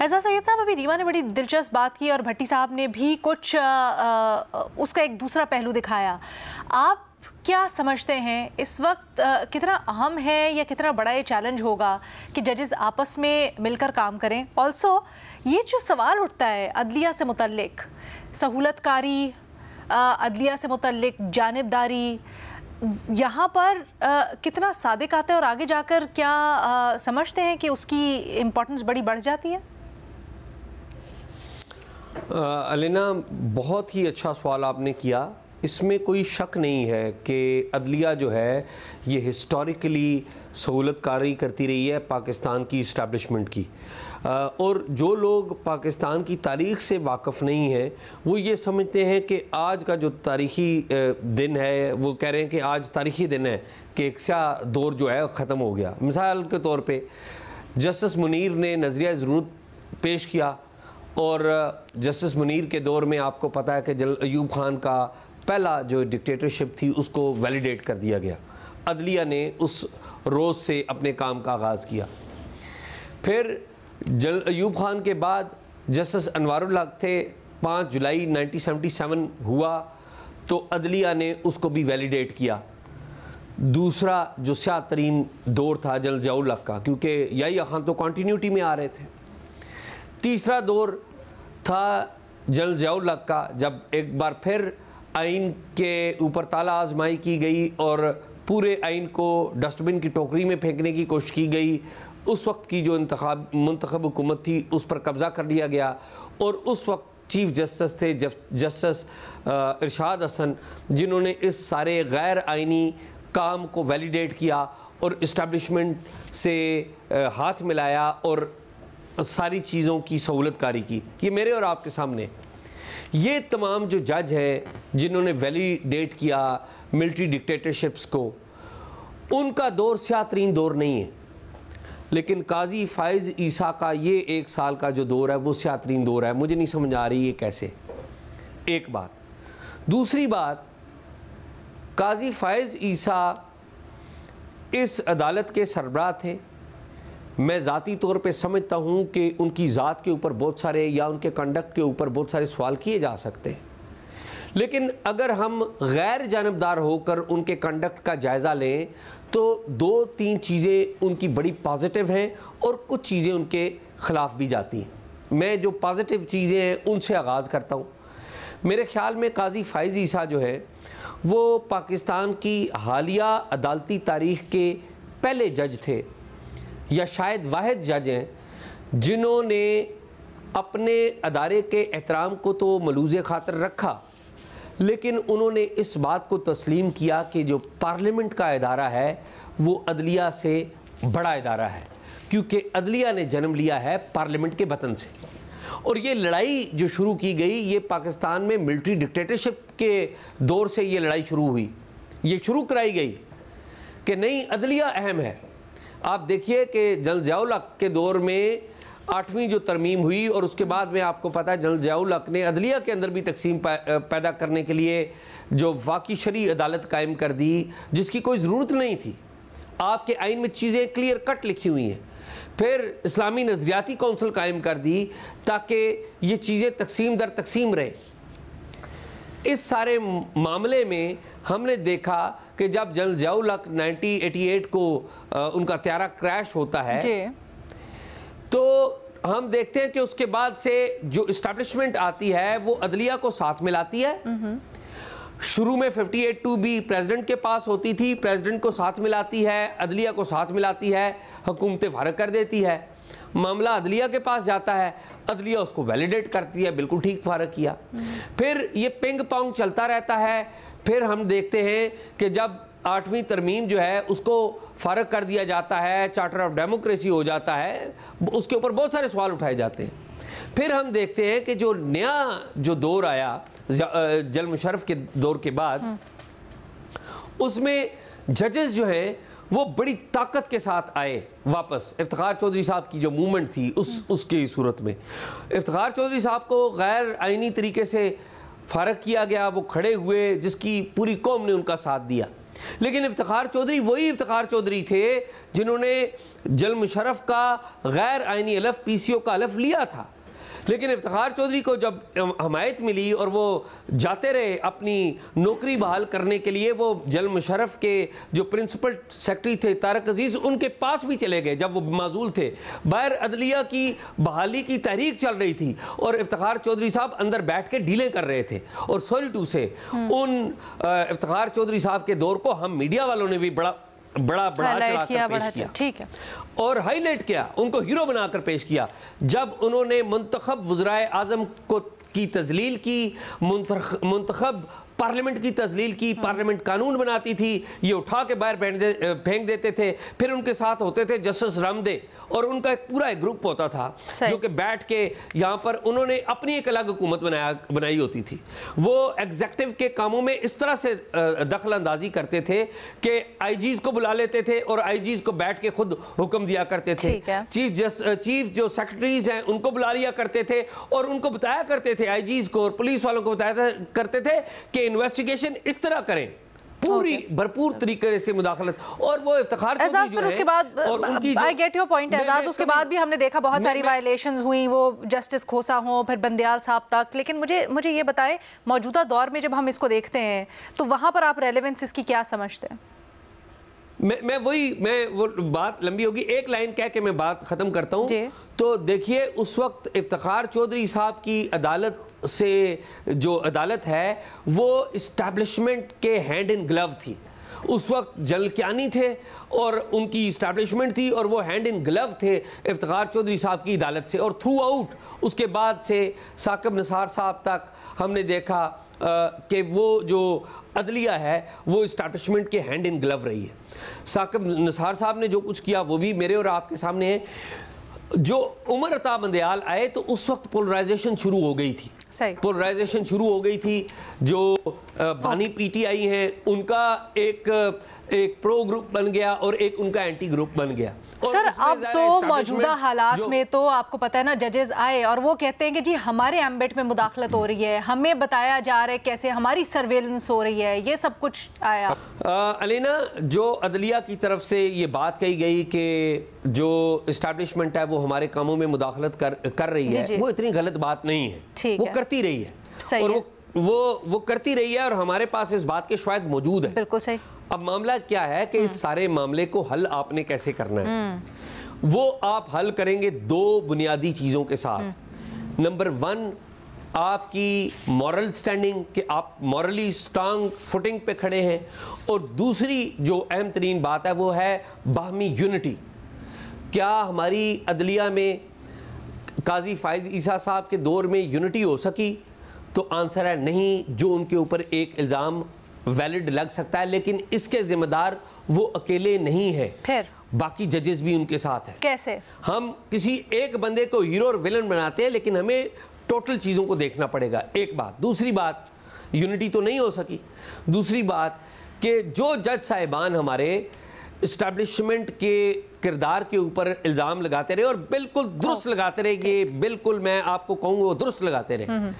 ऐसा सैयद साहब अभी रीमा ने बड़ी दिलचस्प बात की और भट्टी साहब ने भी कुछ आ, आ, उसका एक दूसरा पहलू दिखाया आप क्या समझते हैं इस वक्त आ, कितना अहम है या कितना बड़ा ये चैलेंज होगा कि जजेस आपस में मिलकर काम करें ऑल्सो ये जो सवाल उठता है अदलिया से मुतलक सहूलतकारी अदलिया से मुतलक जानबदारी यहाँ पर आ, कितना सादिक आता है और आगे जाकर क्या आ, समझते हैं कि उसकी इम्पोर्टेंस बड़ी बढ़ जाती है अलिना बहुत ही अच्छा सवाल आपने किया इसमें कोई शक नहीं है कि अदलिया जो है ये हिस्टोरिकली सहूलत कारी करती रही है पाकिस्तान की इस्टबलिशमेंट की और जो लोग पाकिस्तान की तारीख से वाकफ़ नहीं हैं वो ये समझते हैं कि आज का जो तारीखी दिन है वो कह रहे हैं कि आज तारीखी दिन है कि एक सा दौर जो है ख़त्म हो गया मिसाल के तौर पर जस्टिस मुनीर ने नज़रिया ज़रूरत पेश किया और जस्टिस मुनीर के दौर में आपको पता है कि जल अयूब खान का पहला जो डिक्टेटरशिप थी उसको वैलिडेट कर दिया गया अदलिया ने उस रोज़ से अपने काम का आगाज़ किया फिर जल अयूब खान के बाद जस्टिस अनवारुल्हक थे पाँच जुलाई 1977 हुआ तो अदलिया ने उसको भी वैलिडेट किया दूसरा जो स्या तरीन दौर था जल जयाल्लाक का क्योंकि यही खान तो कॉन्टीन्यूटी में आ रहे थे तीसरा दौर था जल जौलक का जब एक बार फिर आइन के ऊपर ताला आजमाई की गई और पूरे आइन को डस्टबिन की टोकरी में फेंकने की कोशिश की गई उस वक्त की जो इंतखब मंतखब हुकूमत थी उस पर कब्ज़ा कर लिया गया और उस वक्त चीफ जस्टिस थे जस्टिस इरशाद हसन जिन्होंने इस सारे गैर आइनी काम को वैलिडेट किया और इस्टबलिशमेंट से हाथ मिलाया और सारी चीज़ों की सहूलतकारी की ये मेरे और आपके सामने ये तमाम जो जज हैं जिन्होंने वैलिडेट किया मिलिट्री डिक्टेटरशिप्स को उनका दौर स्या तरीन दौर नहीं है लेकिन काजी फ़ाइज़ ईसा का ये एक साल का जो दौर है वो स्या तरीन दौर है मुझे नहीं समझ आ रही ये कैसे एक बात दूसरी बात काजी फ़ाइज़ ईसा इस अदालत के सरबराह थे मैं ज़ाती तौर पे समझता हूँ कि उनकी ज़ात के ऊपर बहुत सारे या उनके कंडक्ट के ऊपर बहुत सारे सवाल किए जा सकते हैं लेकिन अगर हम गैर जानबदार होकर उनके कंडक्ट का जायज़ा लें तो दो तीन चीज़ें उनकी बड़ी पॉजिटिव हैं और कुछ चीज़ें उनके ख़िलाफ़ भी जाती हैं मैं जो पॉजिटिव चीज़ें हैं उनसे आगाज़ करता हूँ मेरे ख्याल में काजी फ़ाइज़ ईसा जो है वो पाकिस्तान की हालिया अदालती तारीख के पहले जज थे या शायद वाद जज हैं जिन्होंने अपने अदारे के एहतराम को तो मलूज खातर रखा लेकिन उन्होंने इस बात को तस्लीम किया कि जो पार्लियामेंट का अदारा है वो अदलिया से बड़ा अदारा है क्योंकि अदलिया ने जन्म लिया है पार्लियामेंट के वतन से और ये लड़ाई जो शुरू की गई ये पाकिस्तान में मिलिट्री डिक्टेटरशिप के दौर से ये लड़ाई शुरू हुई ये शुरू कराई गई कि नहीं अदलिया अहम है आप देखिए कि जलजाउल के दौर में आठवीं जो तरमीम हुई और उसके बाद में आपको पता है जलजाउल हक ने अदलिया के अंदर भी तकसीम पैदा करने के लिए जो वाकई शरी अदालत कायम कर दी जिसकी कोई ज़रूरत नहीं थी आपके आइन में चीज़ें क्लियर कट लिखी हुई हैं फिर इस्लामी नज़रियाती कौंसिल कायम कर दी ताकि ये चीज़ें तकसीम दर तकसीम रहें इस सारे मामले में हमने देखा कि जब जल जाऊ लक नाइनटीन को आ, उनका त्यारा क्रैश होता है तो हम देखते हैं कि उसके बाद से जो स्टैब्लिशमेंट आती है वो अदलिया को साथ में लाती है शुरू में 58 टू बी प्रेसिडेंट के पास होती थी प्रेसिडेंट को साथ मिलाती है अदलिया को साथ मिलाती है हुकूमतें फर्क कर देती है मामला अदलिया के पास जाता है अदलिया उसको वैलिडेट करती है बिल्कुल ठीक फारक किया हम्म। फिर ये पिंग पोंग चलता रहता है फिर हम देखते हैं कि जब आठवीं तरमीम जो है उसको फ़र्क कर दिया जाता है चार्टर ऑफ डेमोक्रेसी हो जाता है उसके ऊपर बहुत सारे सवाल उठाए जाते हैं फिर हम देखते हैं कि जो नया जो दौर आया जल मुशरफ के दौर के बाद हम्म। उसमें जजेस जो हैं वो बड़ी ताकत के साथ आए वापस इफ्तार चौधरी साहब की जो मूवमेंट थी उस हम्म। उसकी सूरत में इफ्तार चौधरी साहब को गैर आइनी तरीके से फारग किया गया वो खड़े हुए जिसकी पूरी कौम ने उनका साथ दिया लेकिन इफ्तार चौधरी वही इफ्तार चौधरी थे जिन्होंने जल मुशरफ का गैर आइनी अलफ पी सी ओ का अलफ लिया था लेकिन इफ्तार चौधरी को जब हमायत मिली और वो जाते रहे अपनी नौकरी बहाल करने के लिए वो जल मुशरफ के जो प्रिंसिपल सेक्रेटरी थे तारक अजीज़ उनके पास भी चले गए जब वो माजूल थे बाहर अदलिया की बहाली की तहरीक चल रही थी और इफ्तार चौधरी साहब अंदर बैठ के डीलें कर रहे थे और सोल टू से हम्म। उन इफ्तार चौधरी साहब के दौर को हम मीडिया वालों ने भी बड़ा बड़ा बड़ा किया बड़ा अच्छा, ठीक है और हाईलाइट किया उनको हीरो बनाकर पेश किया जब उन्होंने मंतखब वज्राय आजम को की तजलील की मंतखब पार्लियामेंट की तस्लील की पार्लियामेंट कानून बनाती थी ये उठा के बाहर फेंक दे, फेंक देते थे फिर उनके साथ होते थे जस्टिस रामदे और उनका एक पूरा एक ग्रुप होता था जो कि बैठ के यहाँ पर उन्होंने अपनी एक अलग हुकूमत बनाया बनाई होती थी वो एग्जेक्टिव के कामों में इस तरह से दखल अंदाजी करते थे कि आई को बुला लेते थे और आई को बैठ के खुद हुक्म दिया करते थे चीफ जस्ट चीफ जो सेक्रेटरीज हैं उनको बुला लिया करते थे और उनको बताया करते थे आई को और पुलिस वालों को बताया करते थे कि इन्वेस्टिगेशन इस तरह करें पूरी okay. भरपूर तरीके से मुदाखलत और वो इफ्तार पर तो उसके बाद I get your point Ejaz उसके बाद भी हमने देखा बहुत सारी वायलेशन हुई वो जस्टिस खोसा हो फिर बंदयाल साहब तक लेकिन मुझे मुझे ये बताएं मौजूदा दौर में जब हम इसको देखते हैं तो वहाँ पर आप रेलिवेंस इसकी क्या समझते हैं मैं मैं वही मैं वो बात लंबी होगी एक लाइन कह के मैं बात ख़त्म करता हूँ तो देखिए उस वक्त इफ्तार चौधरी साहब की अदालत से जो अदालत है वो इस्टेब्लिशमेंट के हैंड इन ग्लव थी उस वक्त क्यानी थे और उनकी इस्टेब्लिशमेंट थी और वो हैंड इन ग्लव थे इफ्तार चौधरी साहब की अदालत से और थ्रू आउट उसके बाद से साकब निसार साहब तक हमने देखा कि वो जो अदलिया है वो इस्टबलिशमेंट के हैंड इन ग्लव रही है साकब निसार साहब ने जो कुछ किया वो भी मेरे और आपके सामने है जो उमर अता बंदयाल आए तो उस वक्त पोलराइजेशन शुरू हो गई थी पोलराइजेशन शुरू हो गई थी जो बानी पीटीआई हैं उनका एक एक प्रो ग्रुप बन गया और एक उनका एंटी ग्रुप बन गया सर अब तो मौजूदा हालात में तो आपको पता है ना जजेस आए और वो कहते हैं कि जी हमारे एम्बेट में मुदाखलत हो रही है हमें बताया जा रहा है कैसे हमारी सर्वेलेंस हो रही है ये सब कुछ आया अलीना जो अदलिया की तरफ से ये बात कही गई कि जो इस्टेब्लिशमेंट है वो हमारे कामों में मुदाखलत कर कर रही है जी वो इतनी गलत बात नहीं है वो करती रही है और वो वो करती रही है और हमारे पास इस बात के शायद मौजूद है बिल्कुल सही अब मामला क्या है कि इस सारे मामले को हल आपने कैसे करना है हम्म। वो आप हल करेंगे दो बुनियादी चीज़ों के साथ हम्म। नंबर वन आपकी मॉरल स्टैंडिंग कि आप मॉरली स्ट्रांग फुटिंग पे खड़े हैं और दूसरी जो अहम तरीन बात है वो है बाहमी यूनिटी क्या हमारी अदलिया में काजी फायज़ ईसा साहब के दौर में यूनिटी हो सकी तो आंसर है नहीं जो उनके ऊपर एक इल्ज़ाम वैलिड लग सकता है लेकिन इसके जिम्मेदार वो अकेले नहीं है फिर बाकी जजेस भी उनके साथ है कैसे हम किसी एक बंदे को हीरो और विलन बनाते हैं लेकिन हमें टोटल चीज़ों को देखना पड़ेगा एक बात दूसरी बात यूनिटी तो नहीं हो सकी दूसरी बात कि जो जज साहिबान हमारे इस्टेब्लिशमेंट के किरदार के ऊपर इल्ज़ाम लगाते रहे और बिल्कुल दुरुस्त हाँ। लगाते रहे कि बिल्कुल मैं आपको कहूँगा वो दुरुस्त लगाते रहे हम्म, हम्म।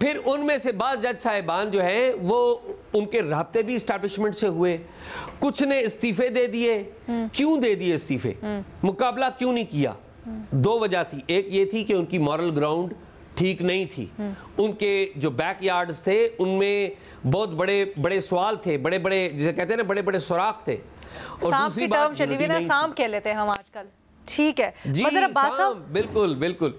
फिर उनमें से बाद जज साहिबान जो हैं वो उनके रबते भी इस्टेब्लिशमेंट से हुए कुछ ने इस्तीफे दे दिए हम्म। क्यों दे दिए इस्तीफे हम्म। मुकाबला क्यों नहीं किया हम्म। दो वजह थी एक ये थी कि उनकी मॉरल ग्राउंड ठीक नहीं थी उनके जो बैक यार्ड्स थे उनमें बहुत बड़े बड़े सवाल थे बड़े बड़े जिसे कहते हैं ना बड़े बड़े सुराख थे और सांप की चली हुई ना सांप कह लेते हैं हम आजकल ठीक है जी, बिल्कुल बिल्कुल